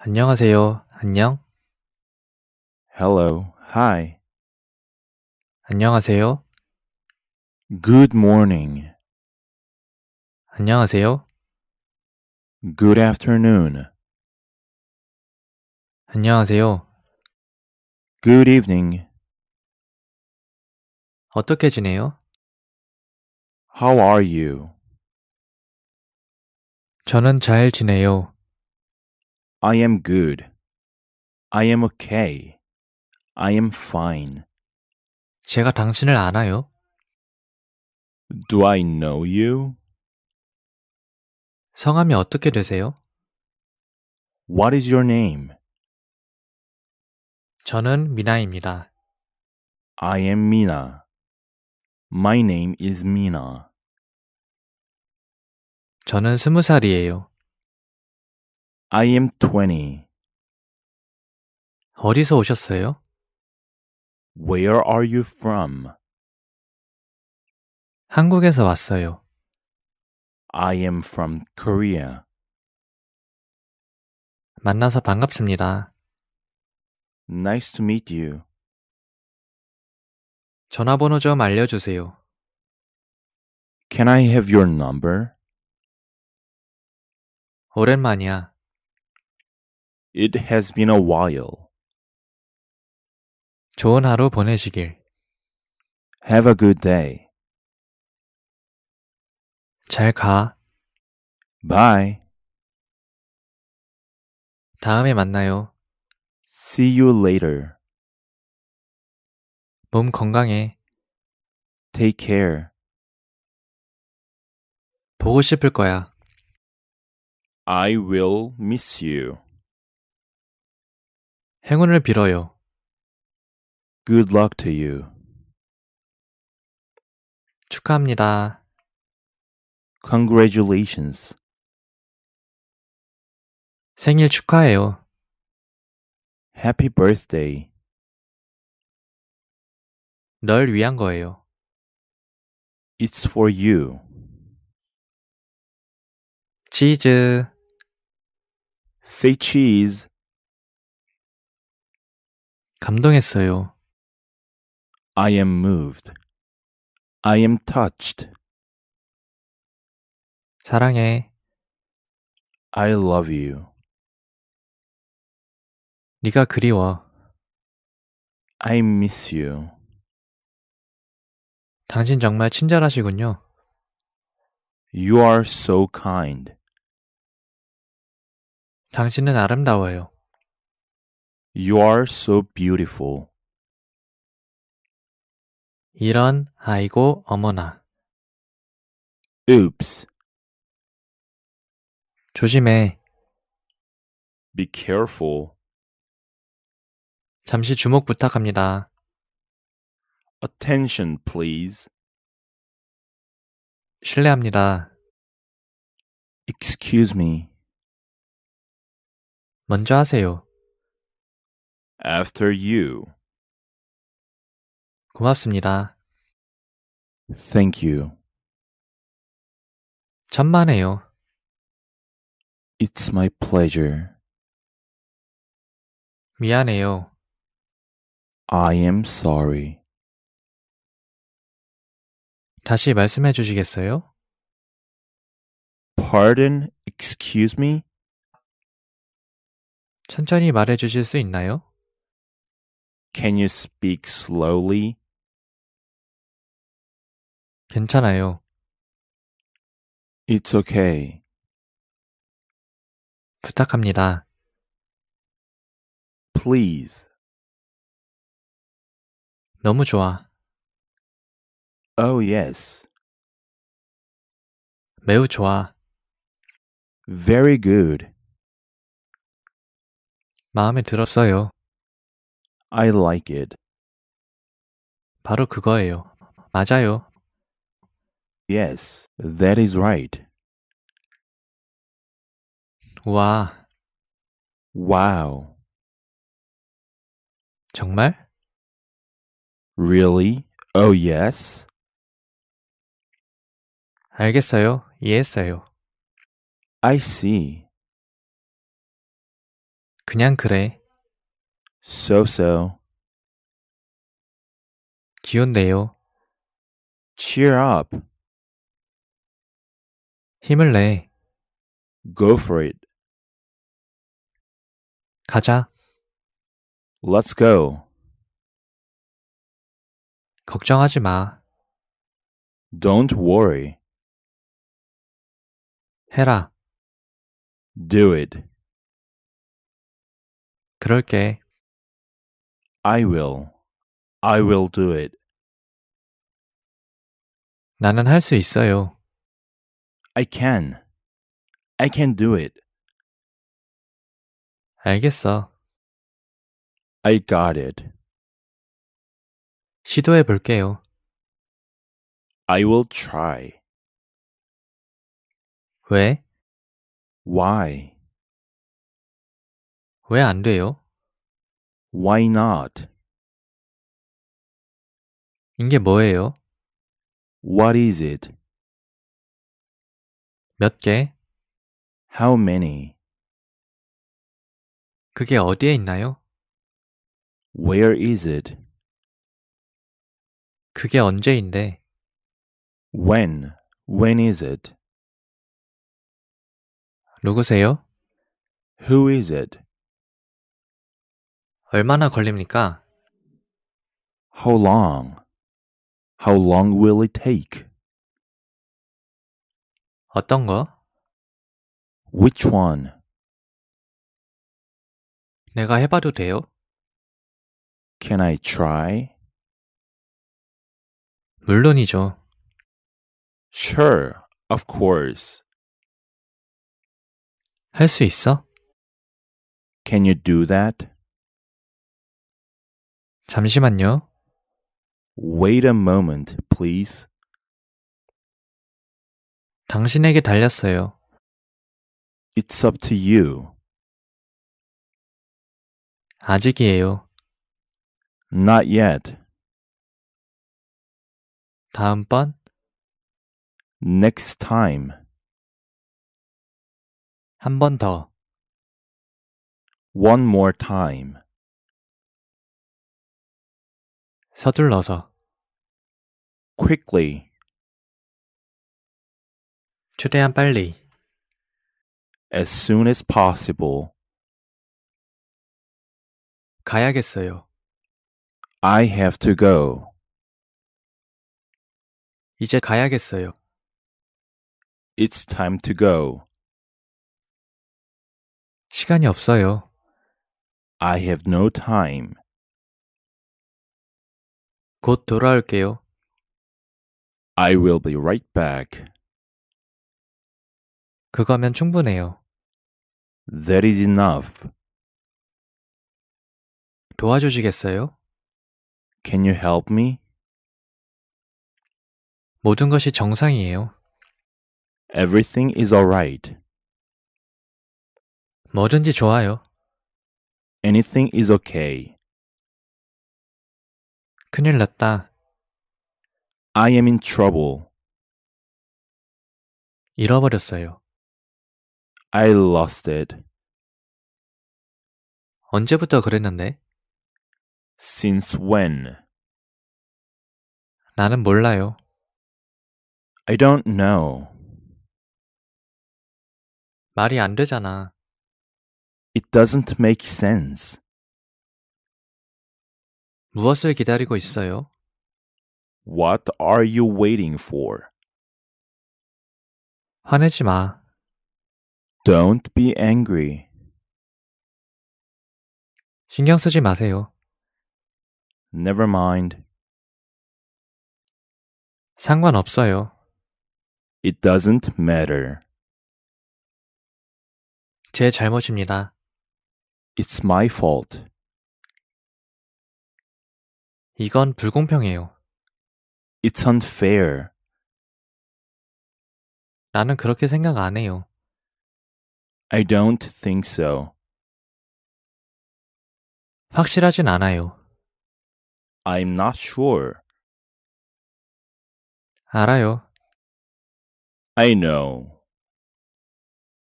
안녕하세요. 안녕. Hello. Hi. 안녕하세요. Good morning. 안녕하세요. Good afternoon. 안녕하세요. Good evening. 어떻게 지내요? How are you? 저는 잘 지내요. I am good. I am okay. I am fine. 제가 당신을 아나요? Do I know you? 성함이 어떻게 되세요? What is your name? 저는 미나입니다. I am Mina. My name is Mina. 저는 스무 살이에요. I am 20. 어디서 오셨어요? Where are you from? 한국에서 왔어요. I am from Korea. 만나서 반갑습니다. Nice to meet you. 전화번호 좀 알려주세요. Can I have your number? 오랜만이야. It has been a while. 좋은 하루 보내시길. Have a good day. 잘 가. Bye. 다음에 만나요. See you later. 몸 건강해. Take care. 보고 싶을 거야. I will miss you. 행운을 빌어요. Good luck to you. 축하합니다. Congratulations. 생일 축하해요. Happy birthday. 널 위한 거예요. It's for you. 치즈. Say cheese. 감동했어요. I am moved. I am touched. 사랑해. I love you. 네가 그리워. I miss you. 당신 정말 친절하시군요. You are so kind. 당신은 아름다워요. You are so beautiful. 이런 아이고 어머나. Oops. 조심해. Be careful. 잠시 주목 부탁합니다. Attention, please. 실례합니다. Excuse me. 먼저 하세요. after you. 고맙습니다. Thank you. 천만에요. It's my pleasure. 미안해요. I am sorry. 다시 말씀해 주시겠어요? Pardon, excuse me? 천천히 말해 주실 수 있나요? Can you speak slowly? 괜찮아요. It's okay. 부탁합니다. Please. 너무 좋아. Oh yes. 매우 좋아. Very good. 마음에 들었어요. I like it. 바로 그거예요. 맞아요. Yes, that is right. 와, Wow. 정말? Really? Oh, yes. 알겠어요. 이해했어요. I see. 그냥 그래. so-so, 기운내요. cheer up, 힘을 내. go for it, 가자. let's go, 걱정하지 마. don't worry, 해라. do it, 그럴게. I will. I will do it. 나는 할 수 있어요. I can. I can do it. 알겠어. I got it. 시도해 볼게요. I will try. 왜? Why? 왜 안 돼요? Why not? 이게 뭐예요? What is it? 몇 개? How many? 그게 어디에 있나요? Where is it? 그게 언제인데? When? When is it? 누구세요? Who is it? 얼마나 걸립니까? How long? How long will it take? 어떤 거? Which one? 내가 해봐도 돼요? Can I try? 물론이죠. Sure, of course. 할 수 있어? Can you do that? 잠시만요. Wait a moment, please. 당신에게 달렸어요. It's up to you. 아직이에요. Not yet. 다음번 Next time. 한 번 더. One more time. 서둘러서 quickly 최대한 빨리 as soon as possible 가야겠어요. I have to go. 이제 가야겠어요. It's time to go. 시간이 없어요. I have no time. 곧 돌아올게요. I will be right back. 그거면 충분해요. That is enough. 도와주시겠어요? Can you help me? 모든 것이 정상이에요. Everything is alright. 뭐든지 좋아요. Anything is okay. 큰일 났다. I am in trouble. 잃어버렸어요. I lost it. 언제부터 그랬는데? Since when? 나는 몰라요. I don't know. 말이 안 되잖아. It doesn't make sense. 무엇을 기다리고 있어요? What are you waiting for? 화내지 마. Don't be angry. 신경 쓰지 마세요. Never mind. 상관없어요. It doesn't matter. 제 잘못입니다. It's my fault. 이건 불공평해요. It's unfair. 나는 그렇게 생각 안 해요. I don't think so. 확실하진 않아요. I'm not sure. 알아요. I know.